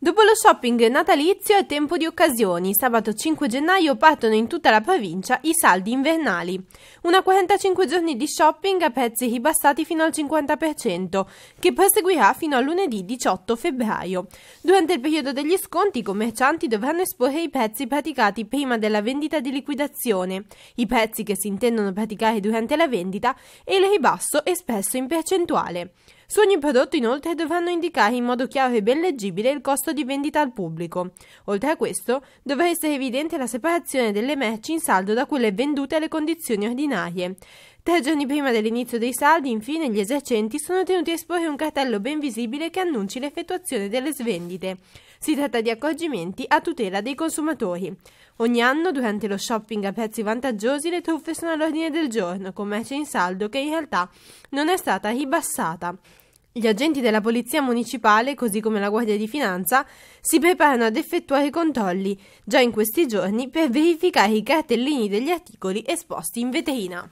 Dopo lo shopping natalizio è tempo di occasioni. Sabato 5 gennaio partono in tutta la provincia i saldi invernali. Una 45 giorni di shopping a prezzi ribassati fino al 50%, che proseguirà fino a lunedì 18 febbraio. Durante il periodo degli sconti i commercianti dovranno esporre i prezzi praticati prima della vendita di liquidazione, i prezzi che si intendono praticare durante la vendita e il ribasso espresso in percentuale. Su ogni prodotto inoltre dovranno indicare in modo chiaro e ben leggibile il costo di vendita al pubblico. Oltre a questo dovrà essere evidente la separazione delle merci in saldo da quelle vendute alle condizioni ordinarie. Tre giorni prima dell'inizio dei saldi, infine, gli esercenti sono tenuti a esporre un cartello ben visibile che annunci l'effettuazione delle svendite. Si tratta di accorgimenti a tutela dei consumatori. Ogni anno, durante lo shopping a prezzi vantaggiosi, le truffe sono all'ordine del giorno, con merce in saldo che in realtà non è stata ribassata. Gli agenti della Polizia Municipale, così come la Guardia di Finanza, si preparano ad effettuare controlli già in questi giorni per verificare i cartellini degli articoli esposti in vetrina.